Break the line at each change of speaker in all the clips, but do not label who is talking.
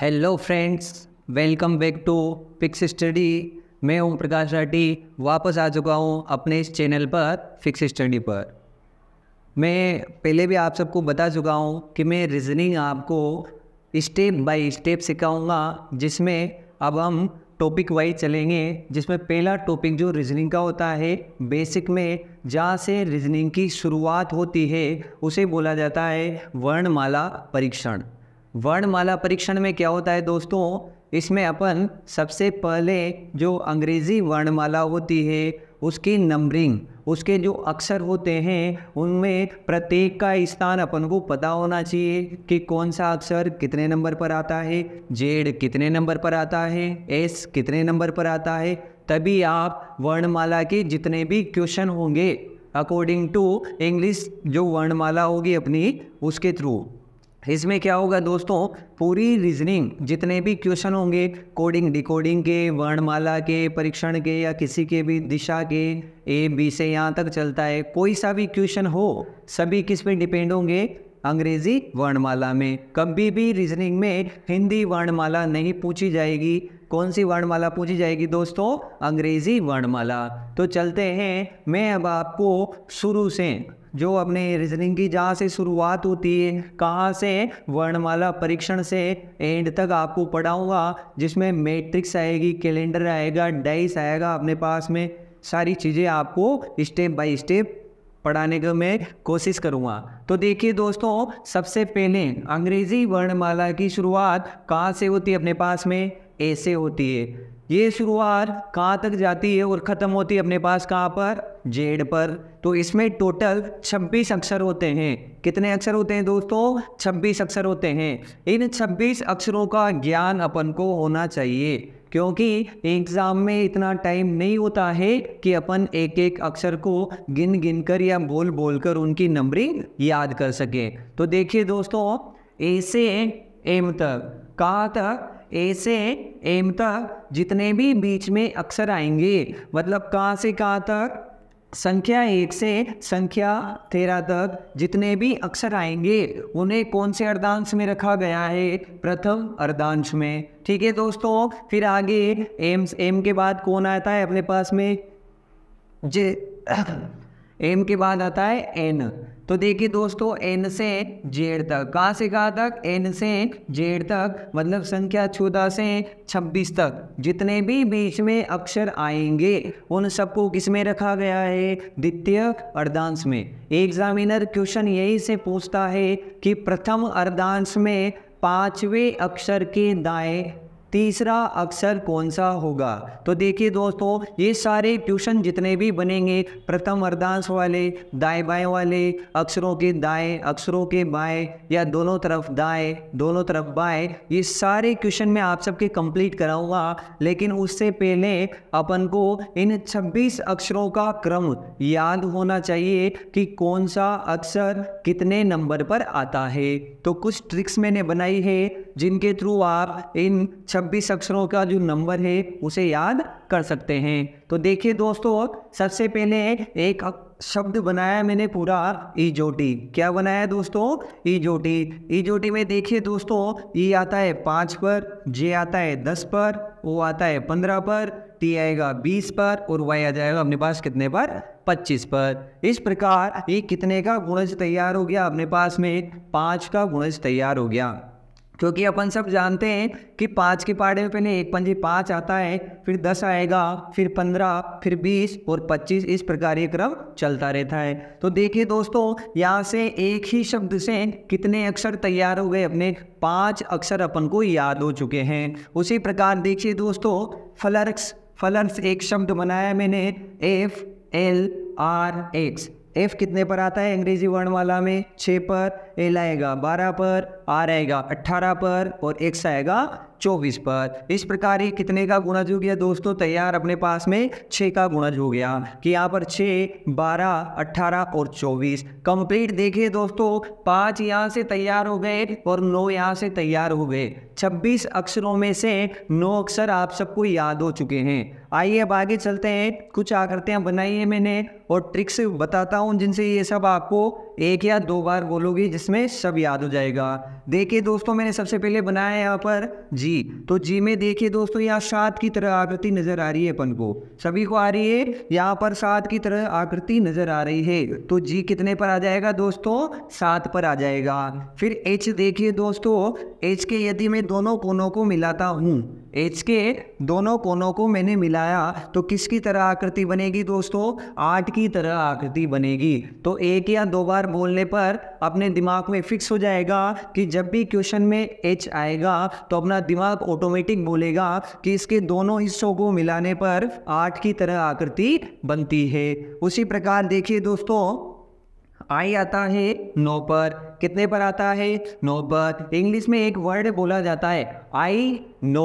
hello friends welcome back to Pix study मैं ओम प्रकाश राठी वापस आ चुका हूँ अपने इस चैनल पर फिक्स स्टडी पर मैं पहले भी आप सबको बता चुका हूँ कि मैं रीजनिंग आपको स्टेप बाय स्टेप सिखाऊंगा जिसमें अब हम टॉपिक वाइज चलेंगे जिसमें पहला टॉपिक जो रीजनिंग का होता है बेसिक में जहाँ से रीजनिंग की शुरुआत होती है उसे बोला जाता है वर्णमाला परीक्षण वर्णमाला परीक्षण में क्या होता है दोस्तों इसमें अपन सबसे पहले जो अंग्रेज़ी वर्णमाला होती है उसकी नंबरिंग उसके जो अक्षर होते हैं उनमें प्रत्येक का स्थान अपन को पता होना चाहिए कि कौन सा अक्षर कितने नंबर पर आता है जेड कितने नंबर पर आता है एस कितने नंबर पर आता है तभी आप वर्णमाला के जितने भी क्वेश्चन होंगे अकॉर्डिंग टू इंग्लिश जो वर्णमाला होगी अपनी उसके थ्रू इसमें क्या होगा दोस्तों पूरी रीजनिंग जितने भी क्वेश्चन होंगे कोडिंग डिकोडिंग के वर्णमाला के परीक्षण के या किसी के भी दिशा के ए बी से यहाँ तक चलता है कोई सा भी क्वेश्चन हो सभी किस पे डिपेंड होंगे अंग्रेजी वर्णमाला में कभी भी रीजनिंग में हिंदी वर्णमाला नहीं पूछी जाएगी कौन सी वर्णमाला पूछी जाएगी दोस्तों अंग्रेजी वर्णमाला तो चलते हैं मैं अब आपको शुरू से जो अपने रीजनिंग की जहाँ से शुरुआत होती है कहाँ से वर्णमाला परीक्षण से एंड तक आपको पढ़ाऊँगा जिसमें मैट्रिक्स आएगी कैलेंडर आएगा डाइस आएगा अपने पास में सारी चीज़ें आपको स्टेप बाय स्टेप पढ़ाने का मैं कोशिश करूँगा तो देखिए दोस्तों सबसे पहले अंग्रेज़ी वर्णमाला की शुरुआत कहाँ से होती है अपने पास में ऐसे होती है ये शुरुआत कहाँ तक जाती है और ख़त्म होती है अपने पास कहाँ पर जेड पर तो इसमें टोटल 26 अक्षर होते हैं कितने अक्षर होते हैं दोस्तों 26 अक्षर होते हैं इन 26 अक्षरों का ज्ञान अपन को होना चाहिए क्योंकि एग्ज़ाम में इतना टाइम नहीं होता है कि अपन एक एक अक्षर को गिन गिन कर या बोल बोल कर उनकी नंबरिंग याद कर सकें तो देखिए दोस्तों ए से एम तक कहाँ तक ए से एम तक जितने भी बीच में अक्षर आएंगे मतलब कहाँ से कहाँ तक संख्या एक से संख्या तेरह तक जितने भी अक्षर आएंगे उन्हें कौन से अर्धांश में रखा गया है प्रथम अर्धांश में ठीक है दोस्तों फिर आगे एम एम के बाद कौन आता है अपने पास में जे एम के बाद आता है एन तो देखिए दोस्तों एन से जेड तक कहाँ से कहाँ तक एन से जेड तक मतलब संख्या चौदह से छब्बीस तक जितने भी बीच में अक्षर आएंगे उन सबको किस में रखा गया है द्वितीय अर्धांश में एग्जामिनर क्वेश्चन यही से पूछता है कि प्रथम अर्धांश में पांचवे अक्षर के दाएं तीसरा अक्षर कौन सा होगा तो देखिए दोस्तों ये सारे ट्यूशन जितने भी बनेंगे प्रथम अर्धांश वाले दाएं बाएं वाले अक्षरों के दाएं अक्षरों के बाएं या दोनों तरफ दाएं दोनों तरफ बाएं ये सारे क्वेश्चन मैं आप सबके कंप्लीट कराऊंगा लेकिन उससे पहले अपन को इन 26 अक्षरों का क्रम याद होना चाहिए कि कौन सा अक्षर कितने नंबर पर आता है तो कुछ ट्रिक्स मैंने बनाई है जिनके थ्रू आप इन छब्बीस अक्षरों का जो नंबर है उसे याद कर सकते हैं तो देखिए दोस्तों सबसे पहले एक शब्द बनाया मैंने पूरा ईजोटी क्या बनाया दोस्तों ईजोटी ईजोटी में देखिए दोस्तों ई आता है पाँच पर जे आता है दस पर ओ आता है पंद्रह पर टी आएगा बीस पर और वाई आ जाएगा अपने पास कितने पर पच्चीस पर इस प्रकार ये कितने का गुणज तैयार हो गया अपने पास में पाँच का गुणज तैयार हो गया क्योंकि अपन सब जानते हैं कि पाँच के पहाड़े में पहले एक पंजे पाँच आता है फिर दस आएगा फिर पंद्रह फिर बीस और पच्चीस इस प्रकार ये क्रम चलता रहता है तो देखिए दोस्तों यहाँ से एक ही शब्द से कितने अक्षर तैयार हो गए अपने पाँच अक्षर अपन को याद हो चुके हैं उसी प्रकार देखिए दोस्तों फलर्स फलर्स एक शब्द बनाया मैंने F L R X F कितने पर आता है अंग्रेजी वर्ण वाला में छः पर एल आएगा बारह पर आर आएगा अट्ठारह पर और एक्स आएगा चौबीस पर इस प्रकार ये कितने का गुणज हो गया दोस्तों तैयार अपने पास में छः का गुणज हो गया कि यहाँ पर छः बारह अट्ठारह और चौबीस कंप्लीट देखिए दोस्तों पाँच यहाँ से तैयार हो गए और नौ यहाँ से तैयार हो गए छब्बीस अक्षरों में से नौ अक्षर आप सबको याद हो चुके हैं आइए अब आगे चलते हैं कुछ आकृतियाँ बनाई है मैंने और ट्रिक्स बताता हूँ जिनसे ये सब आपको एक या दो बार बोलोगे जिसमें सब याद हो जाएगा देखिए दोस्तों मैंने सबसे पहले बनाया है यहाँ पर जी तो जी में देखिए दोस्तों यहाँ सात की तरह आकृति नजर आ रही है अपन को सभी को आ रही है यहाँ पर सात की तरह आकृति नजर आ रही है तो जी कितने पर आ जाएगा दोस्तों सात पर आ जाएगा फिर एच देखिए दोस्तों एच के यदि मैं दोनों कोनों को मिलाता हूँ एच के दोनों कोनों को मैंने मिलाया तो किसकी तरह आकृति बनेगी दोस्तों आठ की तरह आकृति बनेगी तो एक या दो बार बोलने पर अपने दिमाग में फिक्स हो जाएगा कि जब भी क्वेश्चन में एच आएगा तो अपना दिमाग ऑटोमेटिक बोलेगा कि इसके दोनों हिस्सों को मिलाने पर आठ की तरह आकृति बनती है उसी प्रकार देखिए दोस्तों आई आता है नौ पर कितने पर आता है नो पर इंग्लिश में एक वर्ड बोला जाता है आई नो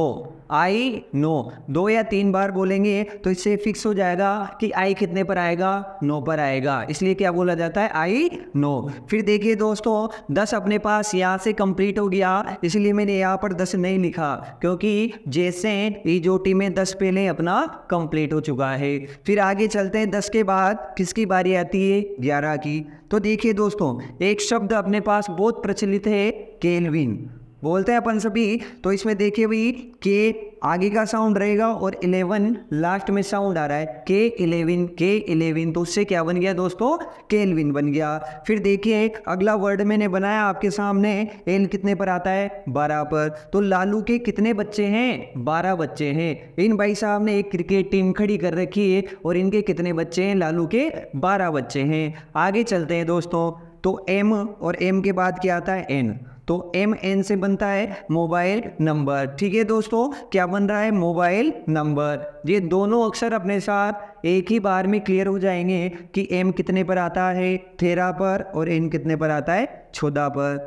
आई नो दो या तीन बार बोलेंगे तो इससे फिक्स हो जाएगा कि आई कितने पर आएगा नो पर आएगा इसलिए क्या बोला जाता है आई नो फिर देखिए दोस्तों दस अपने पास यहाँ से कंप्लीट हो गया इसलिए मैंने यहाँ पर दस नहीं लिखा क्योंकि जेसेंट ईजोटी e में दस पहले अपना कंप्लीट हो चुका है फिर आगे चलते हैं दस के बाद किसकी बारी आती है ग्यारह की तो देखिए दोस्तों एक शब्द अपने पास बहुत प्रचलित है केलविन बोलते हैं अपन सभी तो इसमें देखिए भाई के आगे का साउंड रहेगा और इलेवन लास्ट में साउंड आ रहा है के इलेवन के इलेवन तो उससे क्या बन गया दोस्तों केलविन बन गया फिर देखिए एक अगला वर्ड मैंने बनाया आपके सामने एन कितने पर आता है बारह पर तो लालू के कितने बच्चे हैं बारह बच्चे हैं इन भाई साहब ने एक क्रिकेट टीम खड़ी कर रखी है और इनके कितने बच्चे हैं लालू के बारह बच्चे हैं आगे चलते हैं दोस्तों तो एम और एम के बाद क्या आता है एन तो एम एन से बनता है मोबाइल नंबर ठीक है दोस्तों क्या बन रहा है मोबाइल नंबर ये दोनों अक्षर अपने साथ एक ही बार में क्लियर हो जाएंगे कि एम कितने पर आता है थेरा पर और एन कितने पर आता है छोदा पर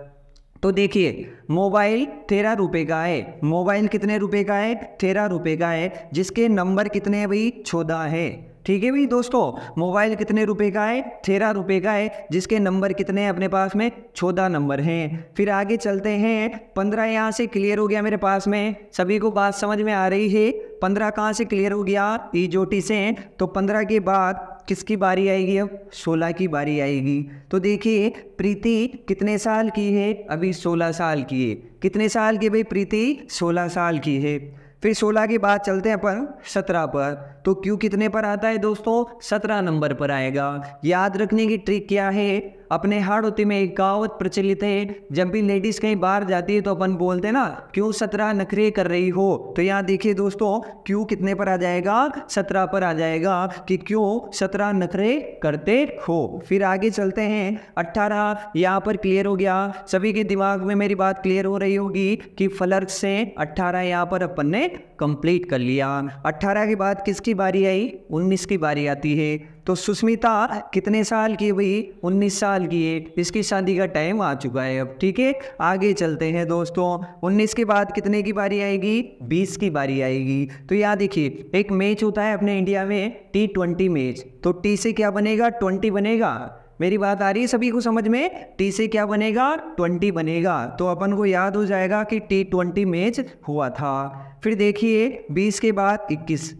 तो देखिए मोबाइल तेरह रुपए का है मोबाइल कितने रुपए का है तेरह रुपए का है जिसके नंबर कितने भाई छोदा है ठीक है भाई दोस्तों मोबाइल कितने रुपए का है तेरह रुपए का है जिसके नंबर कितने हैं अपने पास में चौदह नंबर हैं फिर आगे चलते हैं पंद्रह यहाँ से क्लियर हो गया मेरे पास में सभी को बात समझ में आ रही है पंद्रह कहाँ से क्लियर हो गया ईजोटी से तो पंद्रह के बाद किसकी बारी आएगी अब सोलह की बारी आएगी तो देखिए प्रीति कितने साल की है अभी सोलह साल की है कितने साल की भाई प्रीति सोलह साल की है फिर सोलह के बाद चलते हैं अपन सत्रह पर तो क्यू कितने पर आता है दोस्तों सत्रह नंबर पर आएगा याद रखने की ट्रिक क्या है अपने हाड़ौती में एक कहावत प्रचलित है जब भी लेडीज कहीं बाहर जाती है तो अपन बोलते हैं ना क्यों सत्रह नखरे कर रही हो तो यहाँ देखिए दोस्तों क्यों कितने पर आ जाएगा सत्रह पर आ जाएगा कि क्यों सत्रह नखरे करते हो फिर आगे चलते हैं अट्ठारह यहाँ पर क्लियर हो गया सभी के दिमाग में मेरी बात क्लियर हो रही होगी कि फलर्क से अट्ठारह यहाँ पर अपन ने कंप्लीट कर लिया अट्ठारह के बाद किसकी बारी आई 19 की बारी आती है तो सुष्मिता कितने साल की भाई 19 साल की है इसकी शादी का टाइम आ चुका है अब ठीक है आगे चलते हैं दोस्तों 19 के बाद कितने की बारी आएगी 20 की बारी आएगी तो यहाँ देखिए एक मैच होता है अपने इंडिया में टी ट्वेंटी मैच तो टी से क्या बनेगा ट्वेंटी बनेगा मेरी बात आ रही है सभी को समझ में टी से क्या बनेगा ट्वेंटी बनेगा तो अपन को याद हो जाएगा कि टी ट्वेंटी मैच हुआ था फिर देखिए बीस के बाद इक्कीस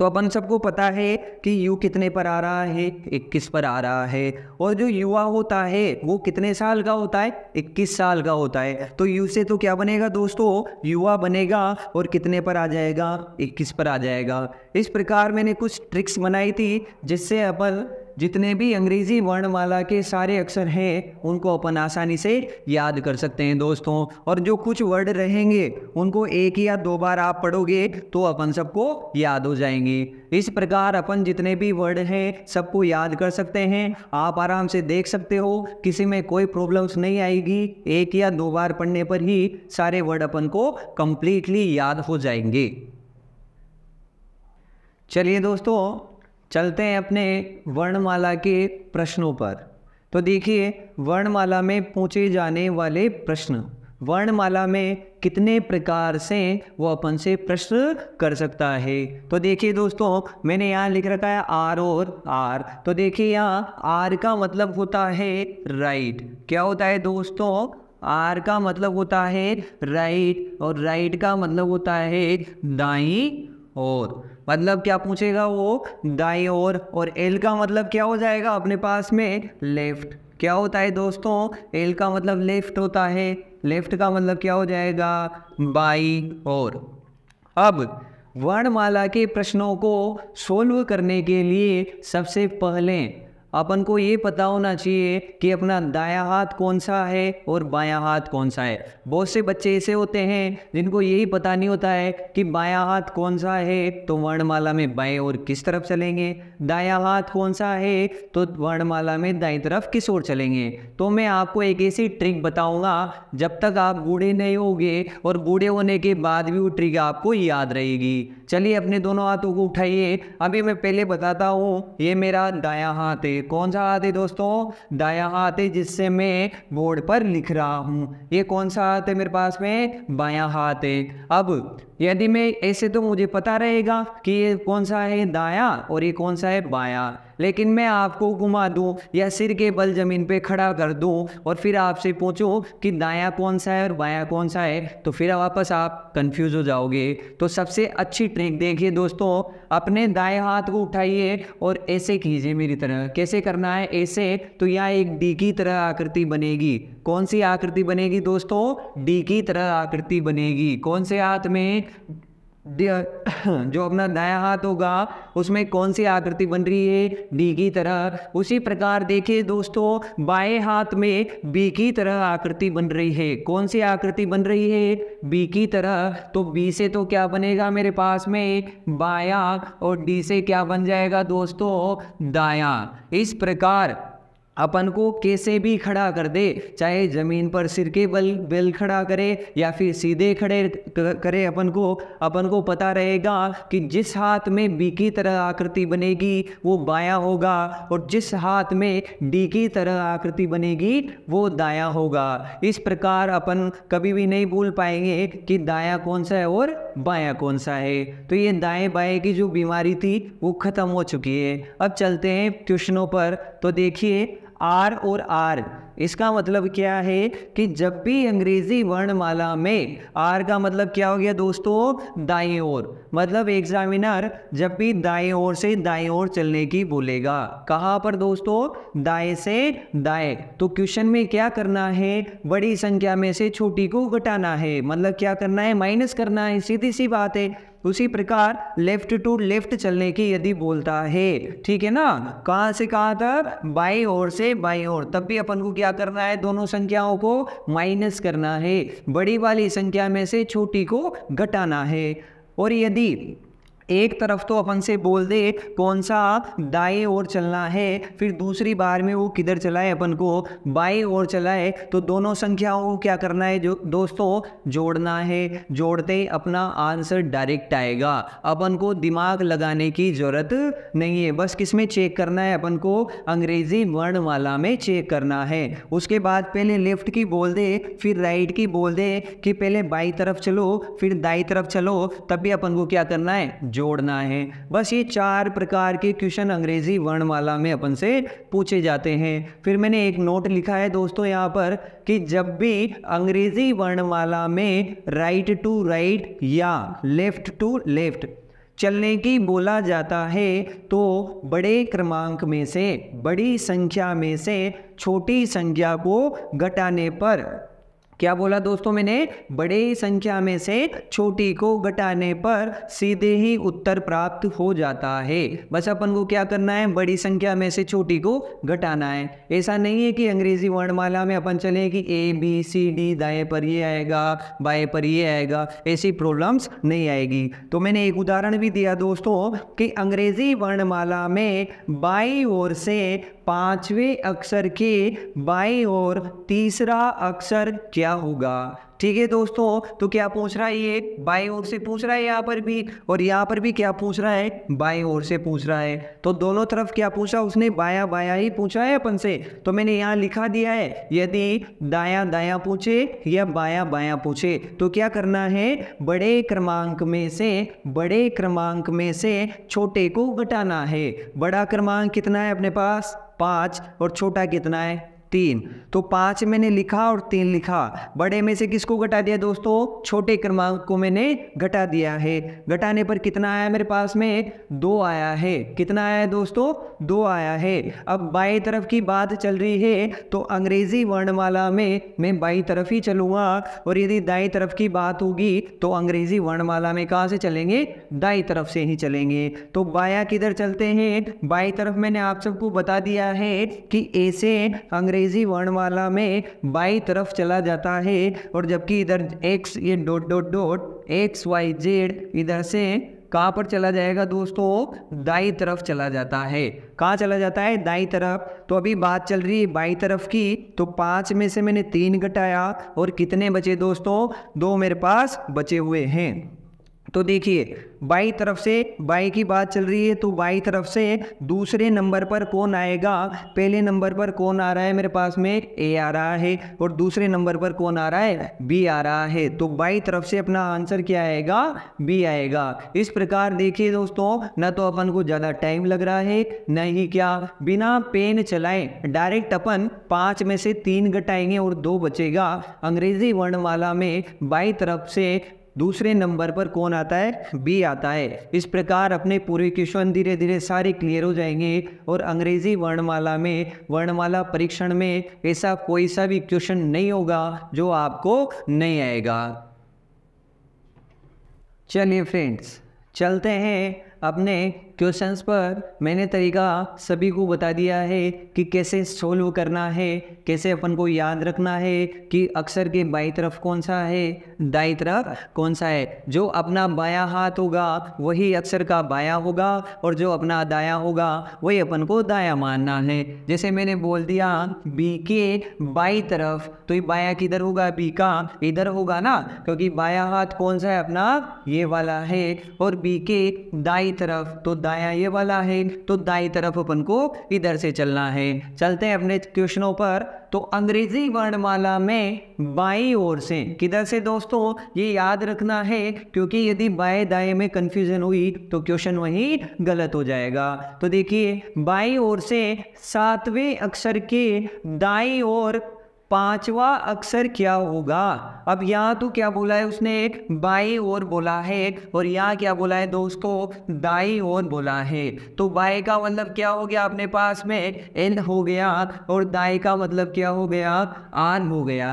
तो अपन सबको पता है कि यू कितने पर आ रहा है इक्कीस पर आ रहा है और जो युवा होता है वो कितने साल का होता है इक्कीस साल का होता है तो यू से तो क्या बनेगा दोस्तों युवा बनेगा और कितने पर आ जाएगा इक्कीस पर आ जाएगा इस प्रकार मैंने कुछ ट्रिक्स बनाई थी जिससे अपन जितने भी अंग्रेजी वर्णमाला के सारे अक्षर हैं उनको अपन आसानी से याद कर सकते हैं दोस्तों और जो कुछ वर्ड रहेंगे उनको एक या दो बार आप पढ़ोगे तो अपन सबको याद हो जाएंगे इस प्रकार अपन जितने भी वर्ड हैं सबको याद कर सकते हैं आप आराम से देख सकते हो किसी में कोई प्रॉब्लम्स नहीं आएगी एक या दो बार पढ़ने पर ही सारे वर्ड अपन को कंप्लीटली याद हो जाएंगे चलिए दोस्तों चलते हैं अपने वर्णमाला के प्रश्नों पर तो देखिए वर्णमाला में पूछे जाने वाले प्रश्न वर्णमाला में कितने प्रकार से वो अपन से प्रश्न कर सकता है तो देखिए दोस्तों मैंने यहाँ लिख रखा है आर और आर तो देखिए यहाँ आर का मतलब होता है राइट क्या होता है दोस्तों आर का मतलब होता है राइट और राइट का मतलब होता है दाई और मतलब क्या पूछेगा वो दाई ओर और एल का मतलब क्या हो जाएगा अपने पास में लेफ्ट क्या होता है दोस्तों एल का मतलब लेफ्ट होता है लेफ्ट का मतलब क्या हो जाएगा बाई और अब वर्णमाला के प्रश्नों को सोल्व करने के लिए सबसे पहले अपन को ये पता होना चाहिए कि अपना दाया हाथ कौन सा है और बायां हाथ कौन सा है बहुत से बच्चे ऐसे होते हैं जिनको यही पता नहीं होता है कि बायां हाथ कौन सा है तो वर्णमाला में बाएं और किस तरफ चलेंगे दाया हाथ कौन सा है तो वर्णमाला में दाई तरफ किस ओर चलेंगे तो मैं आपको एक ऐसी ट्रिक बताऊंगा जब तक आप बूढ़े नहीं होंगे और बूढ़े होने के बाद भी वो ट्रिक आपको याद रहेगी चलिए अपने दोनों हाथों को उठाइए अभी मैं पहले बताता हूँ ये मेरा दाया हाथ है कौन सा हाथ है दोस्तों दाया हाथ है जिससे मैं बोर्ड पर लिख रहा हूँ ये कौन सा हाथ है मेरे पास में बाया हाथ है अब यदि मैं ऐसे तो मुझे पता रहेगा कि ये कौन सा है दाया और ये कौन सा है बाया लेकिन मैं आपको घुमा दूँ या सिर के बल ज़मीन पे खड़ा कर दूँ और फिर आपसे पूछूँ कि दाया कौन सा है और बाया कौन सा है तो फिर वापस आप कंफ्यूज हो जाओगे तो सबसे अच्छी ट्रिक देखिए दोस्तों अपने दाएँ हाथ को उठाइए और ऐसे कीजिए मेरी तरह कैसे करना है ऐसे तो यह एक डी की तरह आकृति बनेगी कौन सी आकृति बनेगी दोस्तों डी की तरह आकृति बनेगी कौन से हाथ में जो अपना दाया हाथ होगा उसमें कौन सी आकृति बन रही है डी की तरह उसी प्रकार देखिए दोस्तों बाएं हाथ में बी की तरह आकृति बन रही है कौन सी आकृति बन रही है बी की तरह तो बी से तो क्या बनेगा मेरे पास में बाया और डी से क्या बन जाएगा दोस्तों दाया इस प्रकार अपन को कैसे भी खड़ा कर दे चाहे ज़मीन पर सिर के बल बल खड़ा करे या फिर सीधे खड़े करे अपन को अपन को पता रहेगा कि जिस हाथ में बी की तरह आकृति बनेगी वो बायां होगा और जिस हाथ में डी की तरह आकृति बनेगी वो दायां होगा इस प्रकार अपन कभी भी नहीं भूल पाएंगे कि दायां कौन सा है और बायां कौन सा है तो ये दाएँ बाएँ की जो बीमारी थी वो ख़त्म हो चुकी है अब चलते हैं ट्यूशनों पर तो देखिए आर और आर इसका मतलब क्या है कि जब भी अंग्रेजी वर्णमाला में आर का मतलब क्या हो गया दोस्तों दाई ओर मतलब एग्जामिनर जब भी दाई ओर से दाई ओर चलने की बोलेगा कहाँ पर दोस्तों दाएं से दाएं तो क्वेश्चन में क्या करना है बड़ी संख्या में से छोटी को घटाना है मतलब क्या करना है माइनस करना है सीधी सी बात है उसी प्रकार लेफ्ट टू लेफ्ट चलने की यदि बोलता है ठीक है ना कहा से कहा तक बाई ओर से बाई ओर तब भी अपन को क्या करना है दोनों संख्याओं को माइनस करना है बड़ी वाली संख्या में से छोटी को घटाना है और यदि एक तरफ तो अपन से बोल दे कौन सा दाएं ओर चलना है फिर दूसरी बार में वो किधर चलाए अपन को बाएं ओर चलाए तो दोनों संख्याओं को क्या करना है जो दोस्तों जोड़ना है जोड़ते अपना आंसर डायरेक्ट आएगा अपन को दिमाग लगाने की ज़रूरत नहीं है बस किस में चेक करना है अपन को अंग्रेजी वर्णमाला में चेक करना है उसके बाद पहले लेफ्ट की बोल दे फिर राइट की बोल दे कि पहले बाई तरफ चलो फिर दाई तरफ चलो तब भी अपन को क्या करना है जोड़ना है बस ये चार प्रकार के क्वेश्चन अंग्रेजी वर्णमाला में अपन से पूछे जाते हैं फिर मैंने एक नोट लिखा है दोस्तों यहाँ पर कि जब भी अंग्रेजी वर्णमाला में राइट टू राइट या लेफ्ट टू लेफ्ट चलने की बोला जाता है तो बड़े क्रमांक में से बड़ी संख्या में से छोटी संख्या को घटाने पर क्या बोला दोस्तों मैंने बड़े संख्या में से छोटी को घटाने पर सीधे ही उत्तर प्राप्त हो जाता है बस अपन को क्या करना है बड़ी संख्या में से छोटी को घटाना है ऐसा नहीं है कि अंग्रेजी वर्णमाला में अपन चले कि ए बी सी डी दाएं पर ये आएगा बाएं पर ये आएगा ऐसी प्रॉब्लम्स नहीं आएगी तो मैंने एक उदाहरण भी दिया दोस्तों कि अंग्रेजी वर्णमाला में बाई ओर से पांचवें अक्षर के बाई और तीसरा अक्षर क्या क्या होगा ठीक है दोस्तों तो क्या पूछ रहा है ये बाई ओर से पूछ रहा है यहाँ पर भी और यहाँ पर भी क्या पूछ रहा है बाई ओर से पूछ रहा है तो दोनों तरफ क्या पूछा उसने बाया बाया ही पूछा है अपन से तो मैंने यहाँ लिखा दिया है यदि दाया दाया पूछे या बाया बाया पूछे तो क्या करना है बड़े क्रमांक में से बड़े क्रमांक में से छोटे को घटाना है बड़ा क्रमांक कितना है अपने पास पाँच और छोटा कितना है तीन तो पाँच मैंने लिखा और तीन लिखा बड़े में से किसको घटा दिया दोस्तों छोटे क्रमांक को मैंने घटा दिया है घटाने पर कितना आया मेरे पास में दो आया है कितना आया है दोस्तों दो आया है अब बाई तरफ की बात चल रही है तो अंग्रेजी वर्णमाला में मैं बाई तरफ ही चलूँगा और यदि दाई तरफ की बात होगी तो अंग्रेजी वर्णमाला में कहाँ से चलेंगे दाई तरफ से ही चलेंगे तो बाया किधर चलते हैं बाई तरफ मैंने आप सबको बता दिया है कि ऐसे अंग्रेजी अंग्रेजी वर्णमाला में बाई तरफ चला जाता है और जबकि इधर एक्स ये dot dot dot X Y Z इधर से कहाँ पर चला जाएगा दोस्तों दाई तरफ चला जाता है कहाँ चला जाता है दाई तरफ तो अभी बात चल रही है बाई तरफ की तो पाँच में से मैंने तीन घटाया और कितने बचे दोस्तों दो मेरे पास बचे हुए हैं तो देखिए बाई तरफ से बाई की बात चल रही है तो बाई तरफ से दूसरे नंबर पर कौन आएगा पहले नंबर पर कौन आ रहा है मेरे पास में ए आ रहा है और दूसरे नंबर पर कौन आ रहा है बी आ रहा है तो बाई तरफ से अपना आंसर क्या आएगा बी आएगा इस प्रकार देखिए दोस्तों न तो अपन को ज़्यादा टाइम लग रहा है न ही क्या बिना पेन चलाएं डायरेक्ट अपन पाँच में से तीन घटाएंगे और दो बचेगा अंग्रेजी वर्णमाला में बाई तरफ से दूसरे नंबर पर कौन आता है बी आता है इस प्रकार अपने पूरे क्वेश्चन धीरे धीरे सारे क्लियर हो जाएंगे और अंग्रेजी वर्णमाला में वर्णमाला परीक्षण में ऐसा कोई सा भी क्वेश्चन नहीं होगा जो आपको नहीं आएगा चलिए फ्रेंड्स चलते हैं अपने क्वेश्चंस पर मैंने तरीका सभी को बता दिया है कि कैसे सोल्व करना है कैसे अपन को याद रखना है कि अक्षर के बाई तरफ कौन सा है दाई तरफ कौन सा है जो अपना बाया हाथ होगा वही अक्षर का बाया होगा और जो अपना दाया होगा वही अपन को दाया मानना है जैसे मैंने बोल दिया बी के बाई तरफ तो ये बाया किधर होगा बी का इधर होगा ना क्योंकि बाया हाथ कौन सा है अपना ये वाला है और बी के दाई तरफ तो दाई दाया ये वाला है तो दाई तरफ अपन को इधर से चलना है चलते हैं अपने क्वेश्चनों पर तो अंग्रेजी वर्णमाला में बाई ओर से किधर से दोस्तों ये याद रखना है क्योंकि यदि बाएं दाएं में कंफ्यूजन हुई तो क्वेश्चन वही गलत हो जाएगा तो देखिए बाई ओर से सातवें अक्षर के दाई ओर पांचवा अक्षर क्या होगा अब यहाँ तो क्या बोला है उसने एक बाई और बोला है और यहाँ क्या बोला है दोस्तों दाई और बोला है तो बाई का मतलब क्या हो गया अपने पास में एन हो गया और दाई का मतलब क्या हो गया आन हो गया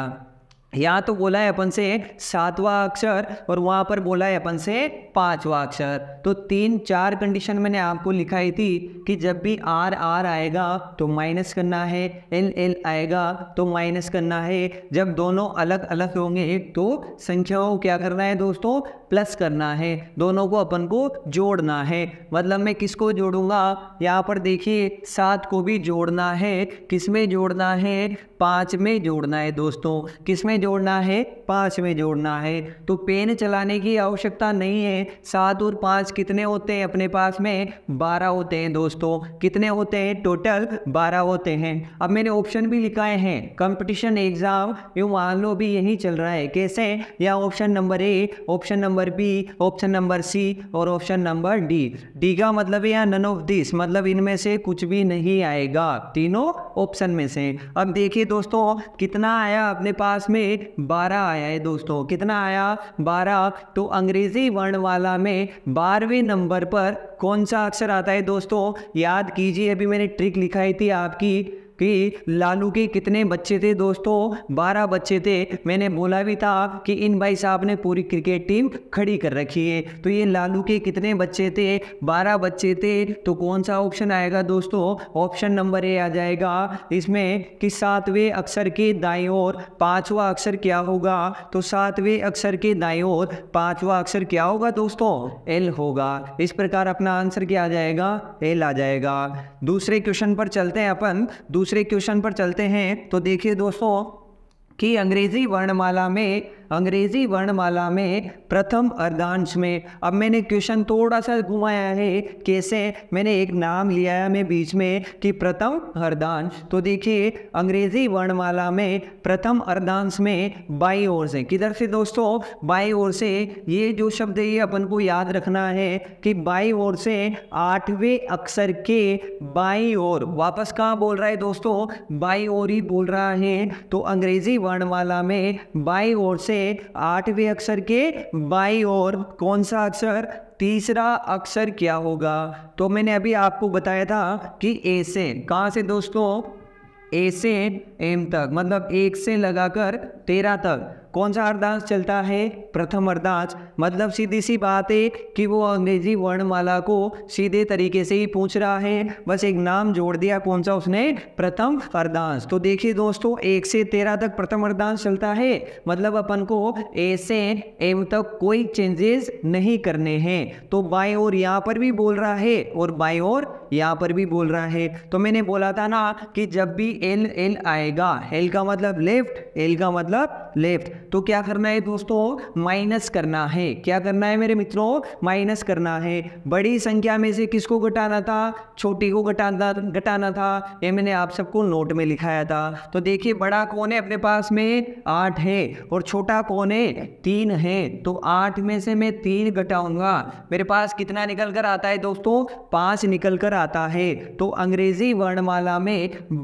यहाँ तो बोला है अपन से सातवां अक्षर और वहाँ पर बोला है अपन से पांचवा अक्षर तो तीन चार कंडीशन मैंने आपको लिखाई थी कि जब भी आर आर आएगा तो माइनस करना है एल एल आएगा तो माइनस करना है जब दोनों अलग अलग होंगे तो संख्याओं को क्या करना है दोस्तों प्लस करना है दोनों को अपन को जोड़ना है मतलब मैं किसको जोड़ूंगा यहाँ पर देखिए सात को भी जोड़ना है किस में जोड़ना है पाँच में जोड़ना है दोस्तों किस में जोड़ना है पाँच में जोड़ना है तो पेन चलाने की आवश्यकता नहीं है सात और पाँच कितने होते हैं अपने पास में बारह होते हैं दोस्तों कितने होते हैं टोटल बारह होते हैं अब मैंने ऑप्शन भी लिखाए हैं कंपटीशन एग्जाम यूँ मान लो भी यही चल रहा है कैसे या option number A option number B option number C और ऑप्शन नंबर डी डी का मतलब है नन ऑफ दिस मतलब इनमें से कुछ भी नहीं आएगा तीनों ऑप्शन में से अब देखिए दोस्तों कितना आया अपने पास में बारह आया है दोस्तों कितना आया बारह तो अंग्रेजी वर्णमाला में बारहवें नंबर पर कौन सा अक्षर आता है दोस्तों याद कीजिए अभी मैंने ट्रिक लिखाई थी आपकी कि लालू के कितने बच्चे थे दोस्तों बारह बच्चे थे मैंने बोला भी था कि इन भाई साहब ने पूरी क्रिकेट टीम खड़ी कर रखी है तो ये लालू के कितने बच्चे थे बारह बच्चे थे तो कौन सा ऑप्शन आएगा दोस्तों ऑप्शन नंबर ए आ जाएगा इसमें कि सातवें अक्षर के दाएँ और पाँचवा अक्षर क्या होगा तो सातवें अक्षर के दाएँ और पाँचवा अक्षर क्या होगा दोस्तों एल होगा इस प्रकार अपना आंसर क्या आ जाएगा एल आ जाएगा दूसरे क्वेश्चन पर चलते हैं अपन दूसरे क्वेश्चन पर चलते हैं तो देखिए दोस्तों कि अंग्रेजी वर्णमाला में अंग्रेजी वर्णमाला में प्रथम अर्धांश में अब मैंने क्वेश्चन थोड़ा सा घुमाया है कैसे मैंने एक नाम लिया है मैं बीच में कि प्रथम अर्धांश तो देखिए अंग्रेजी वर्णमाला में प्रथम अर्धांश में बाई ओर से किधर से दोस्तों बाई ओर से ये जो शब्द है ये अपन को याद रखना है कि बाई ओर से आठवें अक्षर के बाई ओर वापस कहाँ बोल रहा है दोस्तों बाई ओर ही बोल रहा है तो अंग्रेजी वर्णमाला में बाई ओर से में आठवें अक्षर के बाई और कौन सा अक्षर तीसरा अक्षर क्या होगा तो मैंने अभी आपको बताया था कि ए से कहाँ से दोस्तों ए से एम तक मतलब एक से लगाकर तेरह तक कौन सा अरदास चलता है प्रथम अरदास मतलब सीधी सी बात है कि वो अंग्रेजी वर्णमाला को सीधे तरीके से ही पूछ रहा है बस एक नाम जोड़ दिया कौन सा उसने प्रथम अरदास तो देखिए दोस्तों एक से तेरह तक प्रथम अरदास चलता है मतलब अपन को ए से एम तक कोई चेंजेस नहीं करने हैं तो बाय और यहाँ पर भी बोल रहा है और बाय और यहाँ पर भी बोल रहा है तो मैंने बोला था ना कि जब भी एल एल आएगा एल का मतलब लेफ्ट एल का मतलब लेफ्ट तो क्या करना है दोस्तों माइनस करना है क्या करना है मेरे मित्रों माइनस करना है बड़ी संख्या में से किसको घटाना था छोटी को घटाना घटाना था ये मैंने आप सबको नोट में लिखाया था तो देखिए बड़ा कौन है अपने पास में आठ है और छोटा कौन है तीन है तो आठ में से मैं तीन घटाऊंगा मेरे पास कितना निकल कर आता है दोस्तों पाँच निकल कर आता है तो अंग्रेजी वर्णमाला में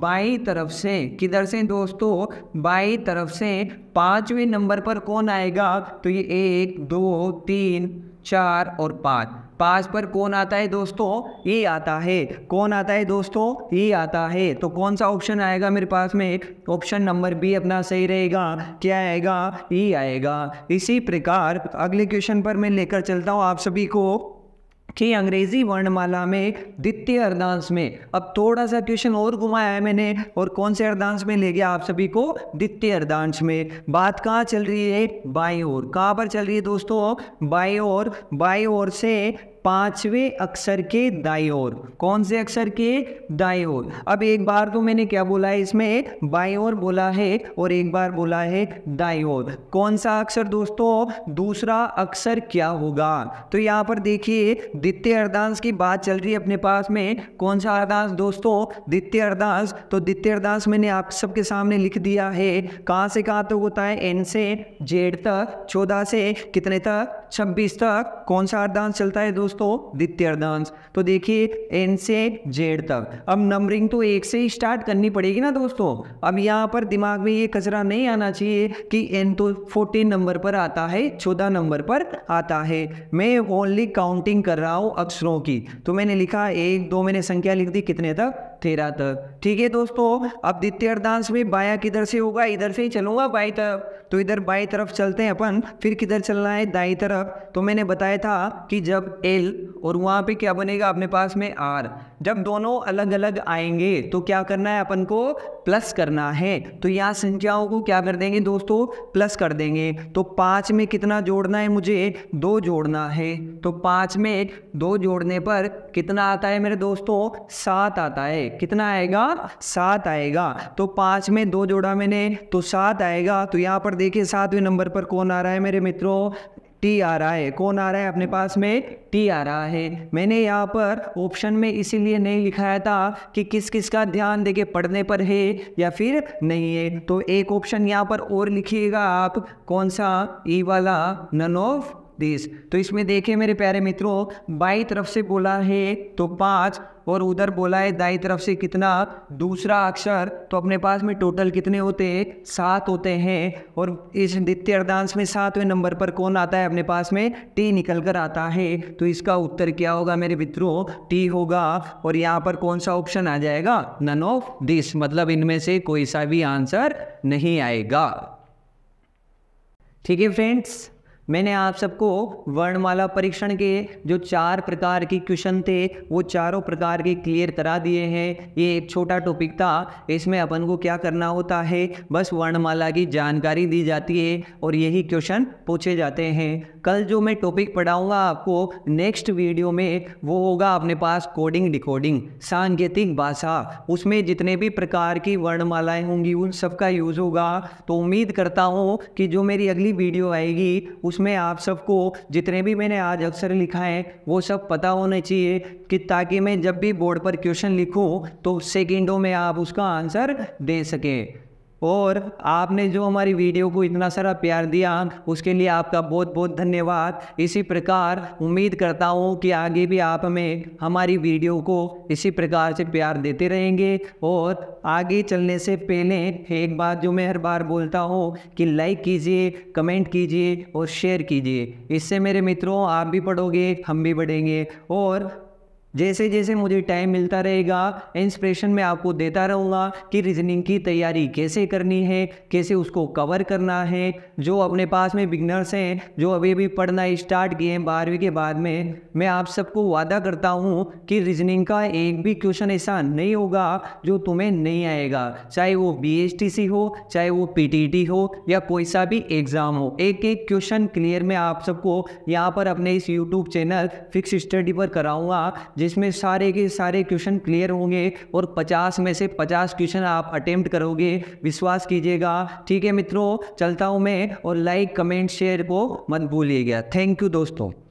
बाई तरफ से किधर से दोस्तों बाई तरफ से पांचवें नंबर पर कौन आएगा तो ये एक दो तीन चार और पाँच पाँच पर कौन आता है दोस्तों ये आता है कौन आता है दोस्तों ये आता है तो कौन सा ऑप्शन आएगा मेरे पास में ऑप्शन नंबर बी अपना सही रहेगा क्या आएगा ये आएगा इसी प्रकार अगले क्वेश्चन पर मैं लेकर चलता हूँ आप सभी को कि अंग्रेजी वर्णमाला में द्वितीय अर्धांश में अब थोड़ा सा ट्यूशन और घुमाया है मैंने और कौन से अर्धांश में ले गया आप सभी को द्वितीय अर्धांश में बात कहाँ चल रही है बाई और कहाँ पर चल रही है दोस्तों बाई और बाई और से पांचवें अक्षर के दाई ओर कौन से अक्षर के दाई ओर अब एक बार तो मैंने क्या बोला है इसमें बाई ओर बोला है और एक बार बोला है दाई ओर कौन सा अक्षर दोस्तों दूसरा अक्षर क्या होगा तो यहाँ पर देखिए द्वितीय अर्धांश की बात चल रही है अपने पास में कौन सा अर्धांश दोस्तों द्वितीय अर्धांश तो द्वितीय अर्धांश मैंने आप सबके सामने लिख दिया है कहाँ से कहाँ तक तो होता है एन से जेड तक चौदह से कितने तक छब्बीस तक कौन सा अर्धांश चलता है दोस्तों दोस्तों द्वितीयर्धांश तो देखिए एन से जेड तक अब नंबरिंग तो एक से ही स्टार्ट करनी पड़ेगी ना दोस्तों अब यहाँ पर दिमाग में ये कचरा नहीं आना चाहिए कि एन तो फोर्टीन नंबर पर आता है चौदह नंबर पर आता है मैं ओनली काउंटिंग कर रहा हूँ अक्षरों की तो मैंने लिखा एक दो मैंने संख्या लिख दी कितने तक तेरह तक ठीक है दोस्तों अब द्वितीय अर्धांश में बाया किधर से होगा इधर से ही चलूंगा बाई तरफ तो इधर बाई तरफ चलते हैं अपन फिर किधर चलना है दाई तरफ तो मैंने बताया था कि जब एल और वहाँ पे क्या बनेगा अपने पास में आर जब दोनों अलग अलग आएंगे तो क्या करना है अपन को प्लस करना है तो यहाँ संख्याओं को क्या कर देंगे दोस्तों प्लस कर देंगे तो पाँच में कितना जोड़ना है मुझे दो जोड़ना है तो पाँच में दो जोड़ने पर कितना आता है मेरे दोस्तों सात आता है कितना आएगा सात आएगा तो पाँच में दो जोड़ा मैंने तो सात आएगा तो यहाँ पर देखिए सातवें नंबर पर कौन आ रहा है मेरे मित्रों टी आ रहा है कौन आ रहा है अपने पास में टी आ रहा है मैंने यहाँ पर ऑप्शन में इसीलिए नहीं लिखाया था कि किस किस का ध्यान देके पढ़ने पर है या फिर नहीं है तो एक ऑप्शन यहाँ पर और लिखिएगा आप कौन सा ई वाला नन ऑफ दिस तो इसमें देखें मेरे प्यारे मित्रों बाई तरफ से बोला है तो पाँच और उधर बोला है दाई तरफ से कितना दूसरा अक्षर तो अपने पास में टोटल कितने होते हैं सात होते हैं और इस द्वितीय अर्धांश में सातवें नंबर पर कौन आता है अपने पास में टी निकल कर आता है तो इसका उत्तर क्या होगा मेरे मित्रों टी होगा और यहाँ पर कौन सा ऑप्शन आ जाएगा नन ऑफ दिस मतलब इनमें से कोई सा भी आंसर नहीं आएगा ठीक है फ्रेंड्स मैंने आप सबको वर्णमाला परीक्षण के जो चार प्रकार के क्वेश्चन थे वो चारों प्रकार के क्लियर करा दिए हैं ये एक छोटा टॉपिक था इसमें अपन को क्या करना होता है बस वर्णमाला की जानकारी दी जाती है और यही क्वेश्चन पूछे जाते हैं कल जो मैं टॉपिक पढ़ाऊँगा आपको नेक्स्ट वीडियो में वो होगा अपने पास कोडिंग डिकोडिंग सांकेतिक भाषा उसमें जितने भी प्रकार की वर्णमालाएँ होंगी उन सबका यूज़ होगा तो उम्मीद करता हूँ कि जो मेरी अगली वीडियो आएगी उसमें आप सबको जितने भी मैंने आज अक्सर लिखा है वो सब पता होने चाहिए कि ताकि मैं जब भी बोर्ड पर क्वेश्चन लिखूँ तो सेकेंडों में आप उसका आंसर दे सकें और आपने जो हमारी वीडियो को इतना सारा प्यार दिया उसके लिए आपका बहुत बहुत धन्यवाद इसी प्रकार उम्मीद करता हूँ कि आगे भी आप हमें हमारी वीडियो को इसी प्रकार से प्यार देते रहेंगे और आगे चलने से पहले एक बात जो मैं हर बार बोलता हूँ कि लाइक कीजिए कमेंट कीजिए और शेयर कीजिए इससे मेरे मित्रों आप भी पढ़ोगे हम भी बढ़ेंगे और जैसे जैसे मुझे टाइम मिलता रहेगा इंस्पिरेशन मैं आपको देता रहूँगा कि रीजनिंग की तैयारी कैसे करनी है कैसे उसको कवर करना है जो अपने पास में बिगनर्स हैं जो अभी अभी पढ़ना स्टार्ट किए हैं बारहवीं के बाद में मैं आप सबको वादा करता हूँ कि रीजनिंग का एक भी क्वेश्चन ऐसा नहीं होगा जो तुम्हें नहीं आएगा चाहे वो बी हो चाहे वो पी हो या कोई सा भी एग्ज़ाम हो एक एक क्वेश्चन क्लियर मैं आप सबको यहाँ पर अपने इस यूट्यूब चैनल फिक्स स्टडी पर कराऊँगा जिसमें सारे के सारे क्वेश्चन क्लियर होंगे और पचास में से पचास क्वेश्चन आप अटेम्प्ट करोगे विश्वास कीजिएगा ठीक है मित्रों चलता हूँ मैं और लाइक कमेंट शेयर को मत भूलिएगा थैंक यू दोस्तों